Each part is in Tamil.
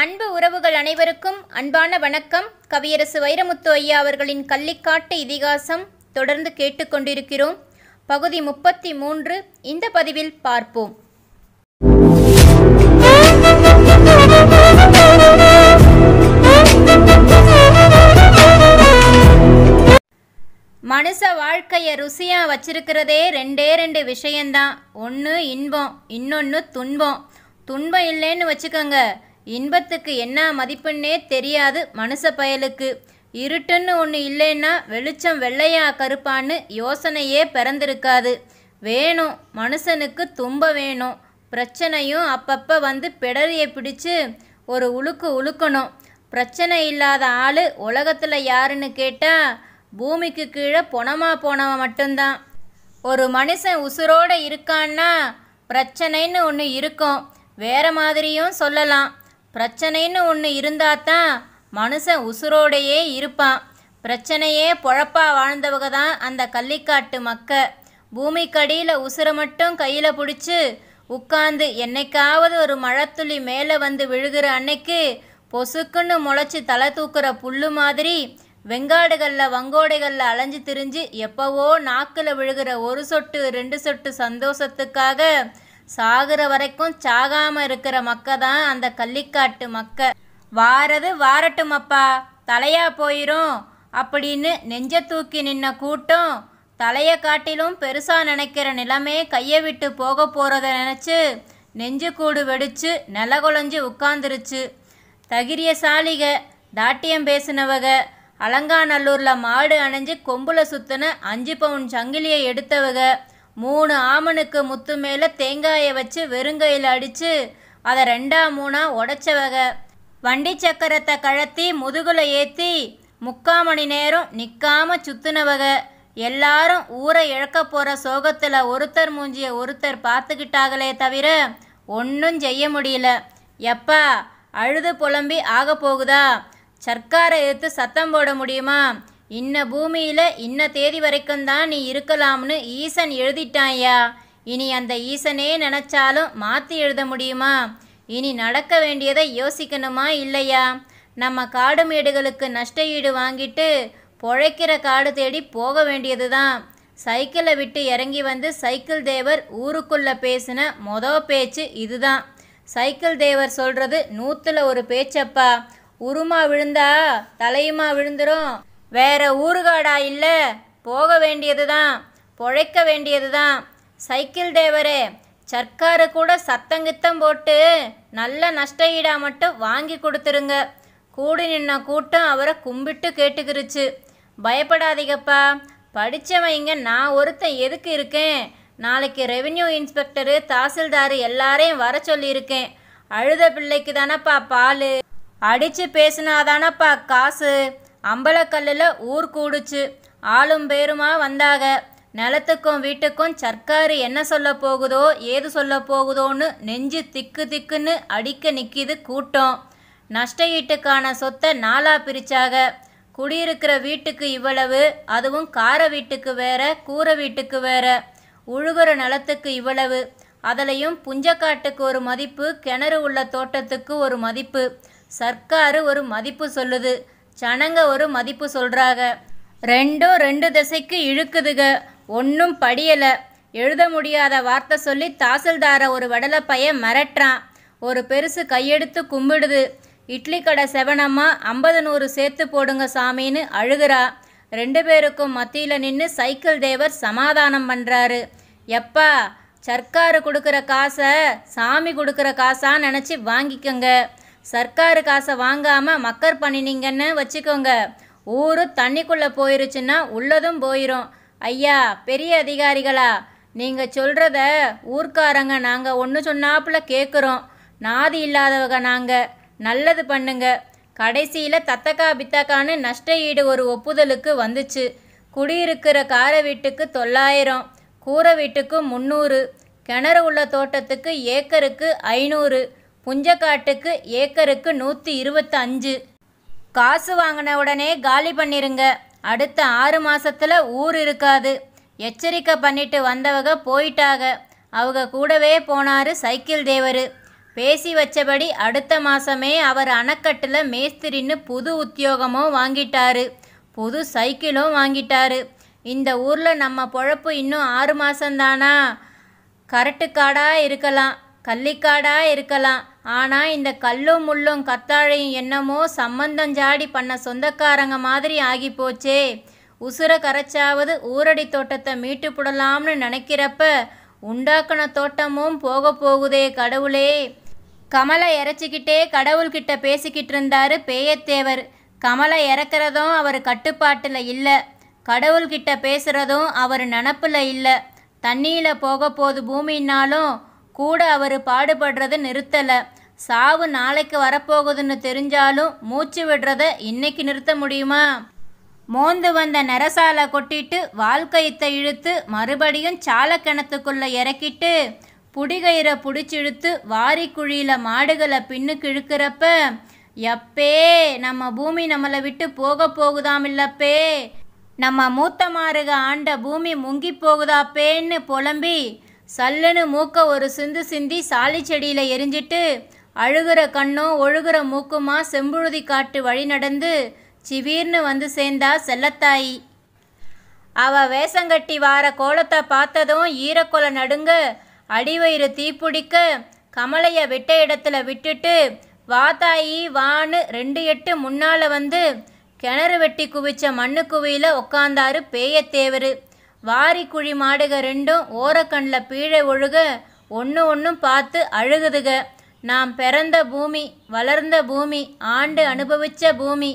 அன்பு உறவுகள் அனைவருக்கும் அன்பான வணக்கம் கவியரசு வைரமுத்து ஐயா அவர்களின் கள்ளிக்காட்டு இதிகாசம் தொடர்ந்து கேட்டுக்கொண்டிருக்கிறோம் பகுதி முப்பத்தி மூன்று இந்த பதிவில் பார்ப்போம் மனுஷ வாழ்க்கையை ருசியாக வச்சிருக்கிறதே ரெண்டே ரெண்டு விஷயந்தான் ஒன்று இன்பம் இன்னொன்று துன்பம் துன்பம் இல்லைன்னு வச்சுக்கோங்க இன்பத்துக்கு என்ன மதிப்புன்னே தெரியாது மனுஷ பயலுக்கு இருட்டுன்னு ஒன்று இல்லைன்னா வெளிச்சம் வெள்ளையா கருப்பான்னு யோசனையே பிறந்திருக்காது வேணும் மனுஷனுக்கு தும்ப வேணும் பிரச்சனையும் அப்பப்போ வந்து பிடரியை பிடிச்சு ஒரு உழுக்கு உழுக்கணும் பிரச்சனை இல்லாத ஆள் உலகத்தில் யாருன்னு கேட்டால் பூமிக்கு கீழே பொணமாக போனவன் மட்டும்தான் ஒரு மனுஷன் உசுரோடு இருக்கான்னா பிரச்சனைன்னு ஒன்று இருக்கும் வேற மாதிரியும் சொல்லலாம் பிரச்சனைன்னு ஒன்று இருந்தால் தான் மனுஷன் உசுரோடையே இருப்பான் பிரச்சனையே பொழப்பாக வாழ்ந்தவங்க தான் அந்த கள்ளிக்காட்டு மக்க பூமிக்கடியில் உசுரை மட்டும் கையில் பிடிச்சி உட்காந்து என்னைக்காவது ஒரு மழைத்துளி மேலே வந்து விழுகிற அன்னைக்கு பொசுக்குன்னு முளைச்சி தலை தூக்குற புல்லு மாதிரி வெங்காடுகளில் வங்கோடைகளில் அலைஞ்சு திரிஞ்சு எப்போவோ நாக்கில் விழுகிற ஒரு சொட்டு ரெண்டு சொட்டு சந்தோஷத்துக்காக சாகுற வரைக்கும் சாகாமல் இருக்கிற மக்க தான் அந்த கள்ளிக்காட்டு மக்க வாரது வாரட்டும் அப்பா தலையா போயிரும் அப்படின்னு நெஞ்ச தூக்கி நின்ன கூட்டம் தலையை காட்டிலும் பெருசாக நினைக்கிற நிலமே கையை விட்டு போக போகிறத நினச்சி நெஞ்சு கூடு வெடிச்சு நிலகுலைஞ்சு உட்காந்துருச்சு தகிரிய சாலிக தாட்டியம் பேசினவக அலங்காநல்லூரில் மாடு அணைஞ்சு கொம்புல சுத்தின அஞ்சு பவுன் சங்கிலியை எடுத்தவக மூணு ஆமனுக்கு முத்து மேலே தேங்காயை வச்சு வெறுங்கையில் அடித்து அதை ரெண்டா மூணாக உடச்ச வகை வண்டி சக்கரத்தை கழத்தி முதுகில் ஏற்றி முக்கால் மணி நேரம் நிற்காம வகை எல்லாரும் ஊரை இழக்க போகிற சோகத்தில் ஒருத்தர் மூஞ்சியை ஒருத்தர் பார்த்துக்கிட்டாங்களே தவிர ஒன்றும் செய்ய முடியல எப்பா அழுது புலம்பி ஆக போகுதா சர்க்காரை எடுத்து சத்தம் போட முடியுமா இன்ன பூமியில் இன்ன தேதி வரைக்கும் தான் நீ இருக்கலாம்னு ஈசன் எழுதிட்டாயா இனி அந்த ஈசனே நினச்சாலும் மாற்றி எழுத முடியுமா இனி நடக்க வேண்டியதை யோசிக்கணுமா இல்லையா நம்ம காடு மேடுகளுக்கு நஷ்ட ஈடு வாங்கிட்டு பொழைக்கிற காடு தேடி போக வேண்டியது தான் சைக்கிளை விட்டு இறங்கி வந்து சைக்கிள் தேவர் ஊருக்குள்ளே பேசின மொத பேச்சு இதுதான் சைக்கிள் தேவர் சொல்கிறது நூத்துல ஒரு பேச்சப்பா உருமா விழுந்தா தலையுமா விழுந்துரும் வேற ஊறுகாடா இல்லை போக வேண்டியது தான் பொழைக்க வேண்டியது தான் சைக்கிள் தேவரே சர்க்காரு கூட சத்தங்கித்தம் போட்டு நல்ல நஷ்ட ஈடா மட்டும் வாங்கி கொடுத்துருங்க கூடி நின்ன கூட்டம் அவரை கும்பிட்டு கேட்டுக்கிருச்சு பயப்படாதீங்கப்பா படித்தவன் இங்கே நான் ஒருத்தன் எதுக்கு இருக்கேன் நாளைக்கு ரெவின்யூ இன்ஸ்பெக்டரு தாசில்தார் எல்லாரையும் வர சொல்லியிருக்கேன் அழுத பிள்ளைக்கு தானப்பா பால் அடித்து பேசினாதானப்பா காசு அம்பலக்கல்லில் ஊர் கூடுச்சு ஆளும் பேருமா வந்தாக நிலத்துக்கும் வீட்டுக்கும் சர்க்காரு என்ன சொல்ல போகுதோ ஏது சொல்ல போகுதோன்னு நெஞ்சு திக்கு திக்குன்னு அடிக்க நிற்கிது கூட்டம் நஷ்ட ஈட்டுக்கான சொத்தை நாலா பிரிச்சாக குடியிருக்கிற வீட்டுக்கு இவ்வளவு அதுவும் கார வீட்டுக்கு வேற கூரை வீட்டுக்கு வேற உழுகுற நிலத்துக்கு இவ்வளவு அதிலையும் புஞ்சக்காட்டுக்கு ஒரு மதிப்பு கிணறு உள்ள தோட்டத்துக்கு ஒரு மதிப்பு சர்க்காரு ஒரு மதிப்பு சொல்லுது சனங்க ஒரு மதிப்பு சொல்கிறாங்க ரெண்டும் ரெண்டு திசைக்கு இழுக்குதுக ஒன்றும் படியலை எழுத முடியாத வார்த்தை சொல்லி தாசில்தார ஒரு வடலை பையன் மிரட்டுறான் ஒரு பெருசு கையெடுத்து கும்பிடுது இட்லி கடை செவனம்மா ஐம்பது நூறு சேர்த்து போடுங்க சாமின்னு அழுகிறா ரெண்டு பேருக்கும் மத்தியில் நின்று சைக்கிள் தேவர் சமாதானம் பண்ணுறாரு எப்பா சர்க்காரு கொடுக்குற காசை சாமி கொடுக்குற காசான்னு நினச்சி வாங்கிக்கோங்க சர்க்காரு காசை வாங்காமல் மக்கர் பண்ணினீங்கன்னு வச்சுக்கோங்க ஊர் தண்ணிக்குள்ளே போயிருச்சுன்னா உள்ளதும் போயிடும் ஐயா பெரிய அதிகாரிகளா நீங்கள் சொல்கிறத ஊர்க்காரங்க நாங்கள் ஒன்று சொன்னாப்புல கேட்குறோம் நாதி இல்லாதவங்க நாங்கள் நல்லது பண்ணுங்க கடைசியில் தத்தக்கா பித்தக்கான்னு நஷ்ட ஈடு ஒரு ஒப்புதலுக்கு வந்துச்சு குடியிருக்கிற கார வீட்டுக்கு தொள்ளாயிரம் கூரை வீட்டுக்கு முந்நூறு கிணறு உள்ள தோட்டத்துக்கு ஏக்கருக்கு ஐநூறு புஞ்சக்காட்டுக்கு ஏக்கருக்கு நூற்றி இருபத்தஞ்சு காசு வாங்கின உடனே காலி பண்ணிருங்க அடுத்த ஆறு மாதத்தில் ஊர் இருக்காது எச்சரிக்கை பண்ணிட்டு வந்தவங்க போயிட்டாக அவங்க கூடவே போனார் சைக்கிள் தேவர் பேசி வச்சபடி அடுத்த மாதமே அவர் அணக்கட்டுல மேஸ்திரின்னு புது உத்தியோகமும் வாங்கிட்டாரு புது சைக்கிளும் வாங்கிட்டாரு இந்த ஊரில் நம்ம பொழப்பு இன்னும் ஆறு மாதந்தானா காடா இருக்கலாம் கள்ளிக்காடாக இருக்கலாம் ஆனால் இந்த கல்லும் முள்ளும் கத்தாழையும் என்னமோ சம்பந்தம் ஜாடி பண்ண சொந்தக்காரங்க மாதிரி ஆகி போச்சே உசுர கரைச்சாவது ஊரடி தோட்டத்தை மீட்டு புடலாம்னு நினைக்கிறப்ப உண்டாக்கின தோட்டமும் போக போகுதே கடவுளே கமலை இறைச்சிக்கிட்டே கடவுள்கிட்ட பேசிக்கிட்டு இருந்தாரு பேயத்தேவர் கமலை இறக்குறதும் அவர் கட்டுப்பாட்டில் இல்லை கடவுள்கிட்ட பேசுகிறதும் அவர் நினப்பில் இல்லை தண்ணியில் போக போது பூமின்னாலும் கூட அவர் பாடுபடுறதை நிறுத்தலை சாவு நாளைக்கு வரப்போகுதுன்னு தெரிஞ்சாலும் மூச்சு விடுறத இன்னைக்கு நிறுத்த முடியுமா மோந்து வந்த நெரசாலை கொட்டிட்டு வாழ்க்கையத்தை இழுத்து மறுபடியும் சாலக்கிணத்துக்குள்ளே இறக்கிட்டு புடிகயிறை பிடிச்சிழுத்து வாரி குழியில் மாடுகளை பின்னுக்கு இழுக்கிறப்ப எப்பே நம்ம பூமி நம்மளை விட்டு போக போகுதாம் இல்லப்பே நம்ம மூத்த மாறுக ஆண்ட பூமி முங்கி போகுதாப்பேன்னு புலம்பி சல்லுன்னு மூக்க ஒரு சிந்து சிந்தி சாலி செடியில் எரிஞ்சிட்டு அழுகிற கண்ணோ ஒழுகிற மூக்குமா செம்புழுதி காட்டு வழி நடந்து சிவீர்னு வந்து சேர்ந்தா செல்லத்தாயி அவ வேஷங்கட்டி வார கோலத்தை பார்த்ததும் ஈரக்கொலை நடுங்க அடிவயிறு தீப்பிடிக்க கமலைய விட்ட இடத்துல விட்டுட்டு வாத்தாயி வான்னு ரெண்டு எட்டு முன்னால் வந்து கிணறு வெட்டி குவிச்ச மண்ணு குவியில் உக்காந்தாரு பேயத்தேவரு வாரி குழி மாடுக ரெண்டும் ஓரக்கண்ணில் பீழை ஒழுக ஒன்று ஒன்றும் பார்த்து அழுகுதுக நாம் பிறந்த பூமி வளர்ந்த பூமி ஆண்டு அனுபவித்த பூமி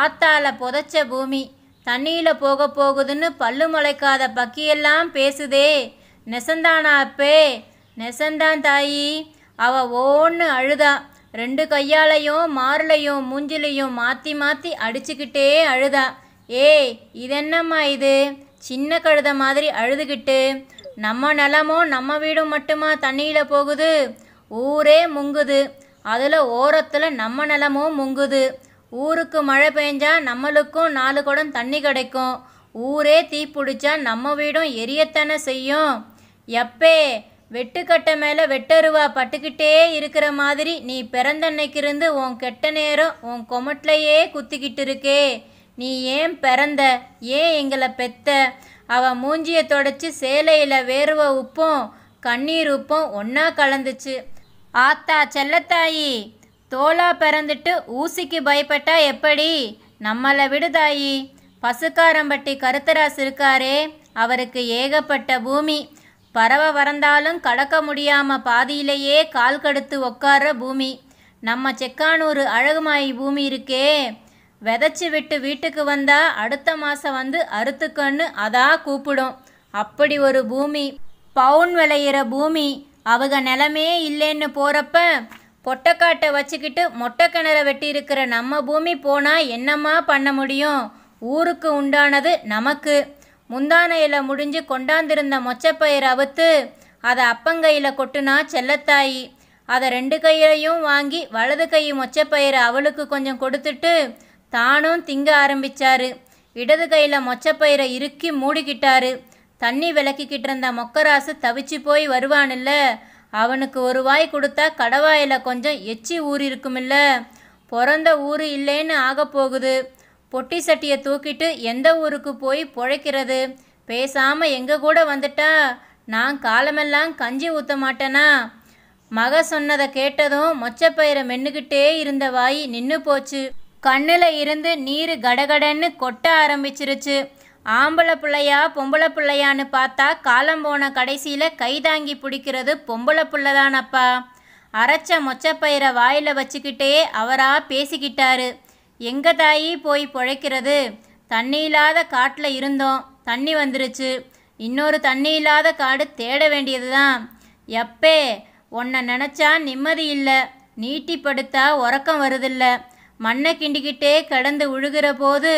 ஆத்தால புதைச்ச பூமி தண்ணியில் போக போகுதுன்னு பல்லு முளைக்காத பக்கியெல்லாம் பேசுதே நெசந்தானா அப்பே நெசந்தான் தாயி அவ ஓன்னு அழுதா ரெண்டு கையாலையும் மாறுலையும் மூஞ்சிலையும் மாற்றி மாற்றி அடிச்சுக்கிட்டே அழுதா ஏய் இதென்னம்மா இது சின்ன கழுத மாதிரி அழுதுகிட்டு நம்ம நிலமும் நம்ம வீடும் மட்டுமா தண்ணியில் போகுது ஊரே முங்குது அதில் ஓரத்தில் நம்ம நிலமும் முங்குது ஊருக்கு மழை பெஞ்சா நம்மளுக்கும் நாலு குடம் தண்ணி கிடைக்கும் ஊரே தீ பிடிச்சா நம்ம வீடும் எரியத்தானே செய்யும் எப்பே வெட்டுக்கட்டை மேலே வெட்டருவா பட்டுக்கிட்டே இருக்கிற மாதிரி நீ பிறந்தன்னைக்கிருந்து உன் கெட்ட நேரம் உன் கொமட்லையே குத்திக்கிட்டு இருக்கே நீ ஏன் பிறந்த ஏன் எங்களை பெத்த அவ மூஞ்சியை தொடச்சி சேலையில் வேறுவ உப்பும் கண்ணீர் உப்பும் ஒன்றா கலந்துச்சு ஆத்தா செல்லத்தாயி தோலா பிறந்துட்டு ஊசிக்கு பயப்பட்டா எப்படி நம்மளை விடுதாயி பசுக்காரம்பட்டி கருத்தராஸ் இருக்காரே அவருக்கு ஏகப்பட்ட பூமி பறவை வறந்தாலும் கடக்க முடியாமல் பாதியிலேயே கால் கடுத்து உக்கார பூமி நம்ம செக்கானூர் அழகுமாயி பூமி இருக்கே விதைச்சி விட்டு வீட்டுக்கு வந்தால் அடுத்த மாதம் வந்து அறுத்துக்கன்னு அதான் கூப்பிடும் அப்படி ஒரு பூமி பவுன் விளையிற பூமி அவங்க நிலமே இல்லைன்னு போகிறப்ப பொட்டைக்காட்டை வச்சுக்கிட்டு மொட்டை கிணற வெட்டியிருக்கிற நம்ம பூமி போனால் என்னம்மா பண்ண முடியும் ஊருக்கு உண்டானது நமக்கு முந்தானையில் முடிஞ்சு கொண்டாந்திருந்த மொச்சப்பயிர் அவுத்து அதை அப்பங்கையில் கொட்டுனா செல்லத்தாயி அதை ரெண்டு கையிலையும் வாங்கி வலது கை மொச்சப்பயிரை அவளுக்கு கொஞ்சம் கொடுத்துட்டு தானும் திங்க ஆரம்பிச்சாரு இடது கையில் மொச்சப்பயிரை இறுக்கி மூடிக்கிட்டாரு தண்ணி விளக்கிக்கிட்டு இருந்த மொக்கராசு தவிச்சு போய் வருவானில்ல அவனுக்கு ஒரு வாய் கொடுத்தா கடவாயில் கொஞ்சம் எச்சி ஊர் இருக்குமில்ல பிறந்த ஊர் இல்லைன்னு ஆக போகுது பொட்டி சட்டியை தூக்கிட்டு எந்த ஊருக்கு போய் பொழைக்கிறது பேசாமல் எங்கள் கூட வந்துட்டா நான் காலமெல்லாம் கஞ்சி ஊற்ற மாட்டேனா மக சொன்னதை கேட்டதும் மொச்சப்பயிரை மென்னுக்கிட்டே இருந்த வாய் நின்று போச்சு கண்ணில் இருந்து நீர் கடகடன்னு கொட்ட ஆரம்பிச்சிருச்சு ஆம்பளை பிள்ளையா பொம்பளை பிள்ளையான்னு பார்த்தா காலம் போன கடைசியில் கைதாங்கி பிடிக்கிறது பொம்பளை பிள்ளைதானப்பா அரைச்ச மொச்சப்பயிரை வாயில் வச்சுக்கிட்டே அவராக பேசிக்கிட்டாரு எங்கே தாயி போய் பிழைக்கிறது தண்ணி இல்லாத காட்டில் இருந்தோம் தண்ணி வந்துருச்சு இன்னொரு தண்ணி இல்லாத காடு தேட வேண்டியது தான் எப்பே உன்னை நினச்சா நிம்மதி இல்லை நீட்டி படுத்தா உறக்கம் வருதில்லை மண்ணை கிண்டிக்கிட்டே கடந்து உழுகிற போது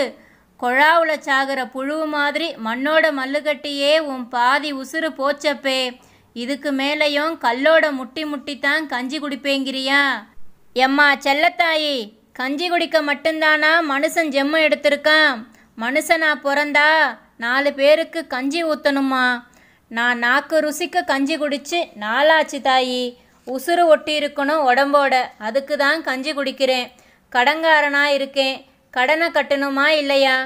கொழாவுல சாகிற புழுவு மாதிரி மண்ணோட மல்லுக்கட்டியே உன் பாதி உசுறு போச்சப்பே இதுக்கு மேலேயும் கல்லோட முட்டி முட்டித்தான் கஞ்சி குடிப்பேங்கிறியா எம்மா செல்லத்தாயி கஞ்சி குடிக்க மட்டும்தானா மனுஷன் ஜெம்மு எடுத்திருக்கான் மனுஷனா பிறந்தா நாலு பேருக்கு கஞ்சி ஊற்றணுமா நான் நாக்கு ருசிக்க கஞ்சி குடிச்சு நாளாச்சு தாயி உசுறு ஒட்டி இருக்கணும் உடம்போட அதுக்கு தான் கஞ்சி குடிக்கிறேன் கடங்காரனா இருக்கேன் கடனை கட்டணுமா இல்லையா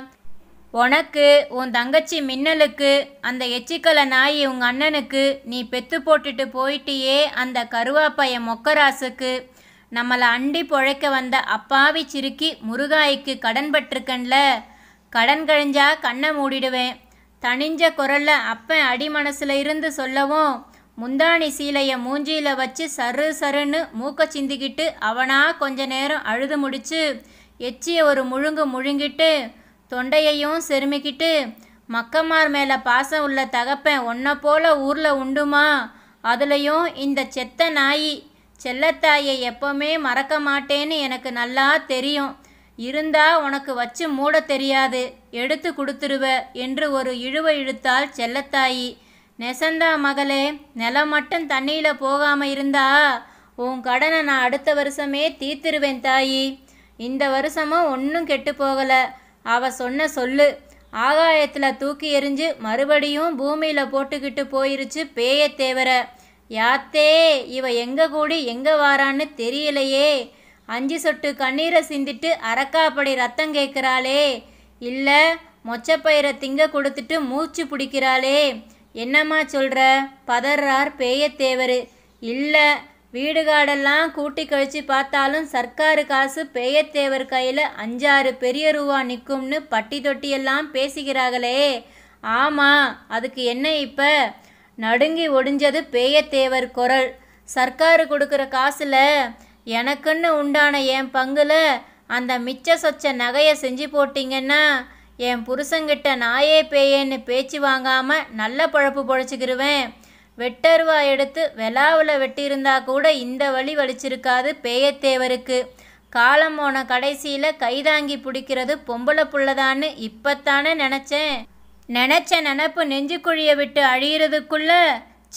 உனக்கு உன் தங்கச்சி மின்னலுக்கு அந்த எச்சிக்கலை நாய் உங்கள் அண்ணனுக்கு நீ பெத்து போட்டுட்டு போயிட்டியே அந்த கருவாப்பைய மொக்கராசுக்கு நம்மளை அண்டி பொழைக்க வந்த அப்பாவி சிறுக்கி முருகாய்க்கு கடன் பட்டிருக்கன்ல கடன் கழிஞ்சா கண்ணை மூடிடுவேன் தனிஞ்ச குரல்ல அப்பன் அடி மனசுல இருந்து சொல்லவும் முந்தாணி சீலைய மூஞ்சியில் வச்சு சரு சருன்னு மூக்க சிந்திக்கிட்டு அவனா கொஞ்ச நேரம் அழுது முடிச்சு எச்சிய ஒரு முழுங்கு முழுங்கிட்டு தொண்டையையும் செருமிக்கிட்டு மக்கமார் மேலே பாசம் உள்ள தகப்பன் ஒன்ன போல ஊரில் உண்டுமா அதுலேயும் இந்த செத்த நாயி செல்லத்தாயை எப்பவுமே மறக்க மாட்டேன்னு எனக்கு நல்லா தெரியும் இருந்தா உனக்கு வச்சு மூட தெரியாது எடுத்து கொடுத்துருவ என்று ஒரு இழுவை இழுத்தால் செல்லத்தாயி நெசந்தா மகளே நிலம் மட்டும் தண்ணியில் போகாமல் இருந்தா உன் கடனை நான் அடுத்த வருஷமே தீர்த்திருவேன் தாயி இந்த வருஷமும் ஒன்றும் கெட்டு போகலை அவ சொன்ன சொல்லு ஆகாயத்தில் தூக்கி எறிஞ்சு மறுபடியும் பூமியில் போட்டுக்கிட்டு போயிருச்சு பேய தேவர யாத்தே இவ எங்கே கூடி எங்கே வாரான்னு தெரியலையே அஞ்சு சொட்டு கண்ணீரை சிந்திட்டு அரக்காப்படி ரத்தம் கேட்குறாளே இல்லை மொச்சப்பயிரை திங்க கொடுத்துட்டு மூச்சு பிடிக்கிறாளே என்னம்மா சொல்கிற பதறார் பேயத்தேவர் இல்லை வீடு காடெல்லாம் கூட்டி கழிச்சு பார்த்தாலும் சர்க்கார் காசு பேயத்தேவர் கையில் அஞ்சாறு பெரிய ரூபா நிற்கும்னு பட்டி தொட்டியெல்லாம் பேசுகிறார்களே ஆமாம் அதுக்கு என்ன இப்போ நடுங்கி ஒடிஞ்சது பேயத்தேவர் குரல் சர்க்கார் கொடுக்குற காசில் எனக்குன்னு உண்டான என் பங்கில் அந்த மிச்ச சொச்ச நகையை செஞ்சு போட்டிங்கன்னா என் புருஷங்கிட்ட நாயே பேயேன்னு பேச்சு வாங்காமல் நல்ல பழப்பு பொழைச்சிக்கிருவேன் வெட்டருவா எடுத்து வெலாவில் வெட்டியிருந்தா கூட இந்த வழி வலிச்சிருக்காது பேயத்தேவருக்கு காலம் போன கடைசியில் கைதாங்கி பிடிக்கிறது பொம்பளை புள்ளதான்னு இப்போத்தானே நினச்சேன் நினச்ச நினப்பு நெஞ்சுக்குழியை விட்டு அழியிறதுக்குள்ள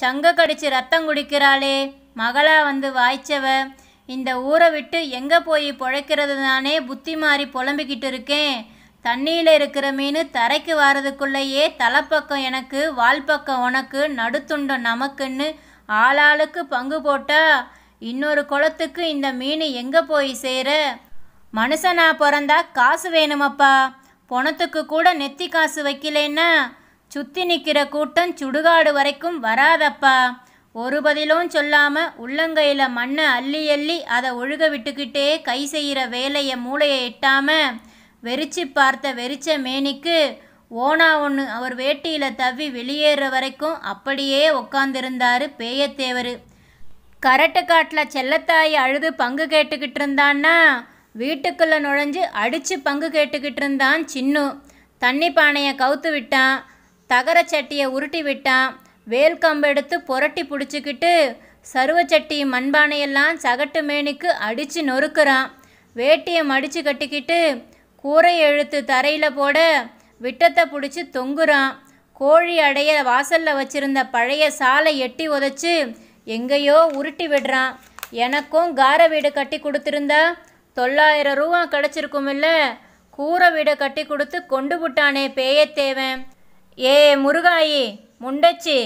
சங்க கடிச்சு ரத்தம் குடிக்கிறாளே மகளா வந்து வாய்ச்சவ இந்த ஊரை விட்டு எங்கே போய் புழைக்கிறது தானே புத்தி மாறி புலம்பிக்கிட்டு இருக்கேன் தண்ணியில் இருக்கிற மீன் தரைக்கு வாரதுக்குள்ளேயே தலைப்பக்கம் எனக்கு வால்பக்கம் உனக்கு நடுத்துண்டம் நமக்குன்னு ஆளாளுக்கு பங்கு போட்டா இன்னொரு குளத்துக்கு இந்த மீன் எங்கே போய் சேர மனுஷனா பிறந்தா காசு வேணுமப்பா பணத்துக்கு கூட நெத்தி காசு வைக்கலன்னா சுற்றி நிற்கிற கூட்டம் சுடுகாடு வரைக்கும் வராதப்பா ஒரு பதிலும் சொல்லாமல் உள்ளங்கையில் மண்ணை அள்ளி அள்ளி அதை ஒழுக விட்டுக்கிட்டே கை செய்கிற வேலையை மூளையை எட்டாமல் வெறிச்சு பார்த்த வெறிச்ச மேனிக்கு ஓனா ஒன்று அவர் வேட்டியில் தவி வெளியேற வரைக்கும் அப்படியே உக்காந்துருந்தார் பேயத்தேவர் கரட்டு காட்டில் செல்லத்தாய் அழுது பங்கு கேட்டுக்கிட்டு இருந்தான்னா வீட்டுக்குள்ளே நுழைஞ்சு அடித்து பங்கு கேட்டுக்கிட்டு இருந்தான் சின்னு தண்ணி பானையை கவுத்து விட்டான் தகர சட்டியை உருட்டி விட்டான் வேல் எடுத்து புரட்டி பிடிச்சிக்கிட்டு சருவச்சட்டி மண்பானையெல்லாம் சகட்டு மேனிக்கு அடித்து நொறுக்கிறான் வேட்டியை மடித்து கட்டிக்கிட்டு கூரை எழுத்து தரையில் போட விட்டத்தை பிடிச்சி தொங்குறான் கோழி அடைய வாசலில் வச்சிருந்த பழைய சாலை எட்டி உதச்சி எங்கேயோ உருட்டி விடுறான் எனக்கும் கார வீடு கட்டி கொடுத்துருந்தா தொள்ளாயிரம் ரூபா கிடச்சிருக்குமில்ல கூரை வீடு கட்டி கொடுத்து கொண்டு விட்டானே பேயத்தேவன் ஏ முருகாயி முண்டச்சி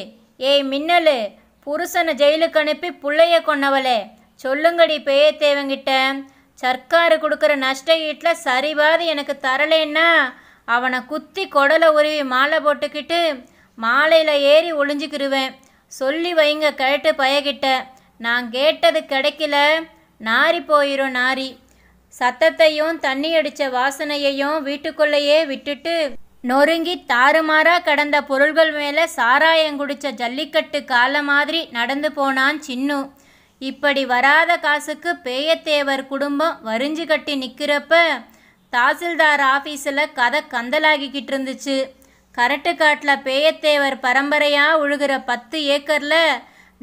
ஏய் மின்னலு புருஷனை ஜெயிலுக்கு அனுப்பி பிள்ளைய கொன்னவளே சொல்லுங்கடி பேயத்தேவங்கிட்ட சர்க்காரு கொடுக்குற நஷ்ட ஈட்டில் சரிபாதி எனக்கு தரலைன்னா அவனை குத்தி கொடலை உருவி மாலை போட்டுக்கிட்டு மாலையில் ஏறி ஒளிஞ்சிக்கிருவேன் சொல்லி வைங்க கேட்டு பயக்கிட்ட நான் கேட்டது கிடைக்கல நாரி போயிடும் நாரி சத்தத்தையும் தண்ணி அடித்த வாசனையையும் வீட்டுக்குள்ளேயே விட்டுட்டு நொறுங்கி தாறுமாறாக கடந்த பொருள்கள் மேலே சாராயம் குடித்த ஜல்லிக்கட்டு காலம் மாதிரி நடந்து போனான் சின்னு இப்படி வராத காசுக்கு பேயத்தேவர் குடும்பம் வரிஞ்சு கட்டி நிற்கிறப்ப தாசில்தார் ஆஃபீஸில் கதை கந்தலாகிக்கிட்டு இருந்துச்சு கரட்டுக்காட்டில் பேயத்தேவர் பரம்பரையாக உழுகிற பத்து ஏக்கரில்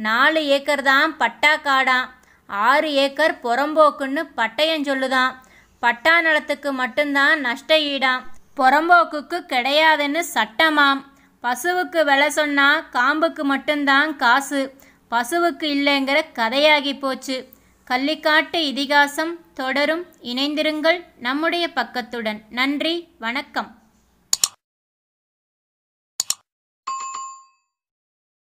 நாலு ஏக்கர் தான் பட்டா காடாம் ஆறு ஏக்கர் புறம்போக்குன்னு பட்டயம் சொல்லுதான் பட்டா நிலத்துக்கு மட்டும்தான் நஷ்ட ஈடாம் புறம்போக்குக்கு கிடையாதுன்னு சட்டமாம் பசுவுக்கு விலை சொன்னால் காம்புக்கு மட்டும்தான் காசு பசுவுக்கு இல்லைங்கிற கதையாகி போச்சு கள்ளிக்காட்டு இதிகாசம் தொடரும் இணைந்திருங்கள் நம்முடைய பக்கத்துடன் நன்றி வணக்கம்